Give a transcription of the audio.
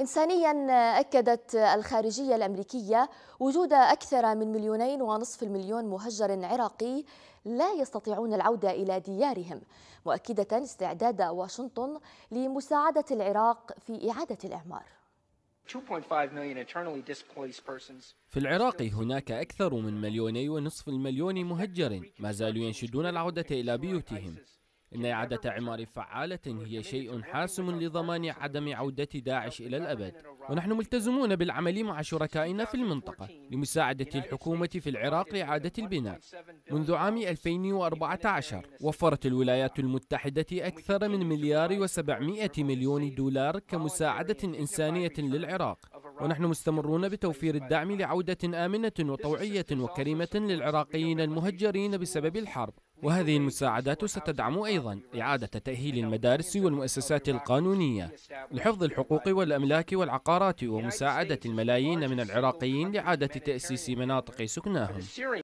إنسانيا أكدت الخارجية الأمريكية وجود أكثر من مليونين ونصف المليون مهجر عراقي لا يستطيعون العودة إلى ديارهم مؤكدة استعداد واشنطن لمساعدة العراق في إعادة الإعمار في العراق هناك أكثر من مليوني ونصف المليون مهجر ما زالوا ينشدون العودة إلى بيوتهم إن إعادة إعمار فعالة هي شيء حاسم لضمان عدم عودة داعش إلى الأبد ونحن ملتزمون بالعمل مع شركائنا في المنطقة لمساعدة الحكومة في العراق لإعادة البناء منذ عام 2014 وفرت الولايات المتحدة أكثر من مليار و700 مليون دولار كمساعدة إنسانية للعراق ونحن مستمرون بتوفير الدعم لعودة آمنة وطوعية وكريمة للعراقيين المهجرين بسبب الحرب وهذه المساعدات ستدعم أيضا إعادة تأهيل المدارس والمؤسسات القانونية لحفظ الحقوق والأملاك والعقارات ومساعدة الملايين من العراقيين لإعادة تأسيس مناطق سكناهم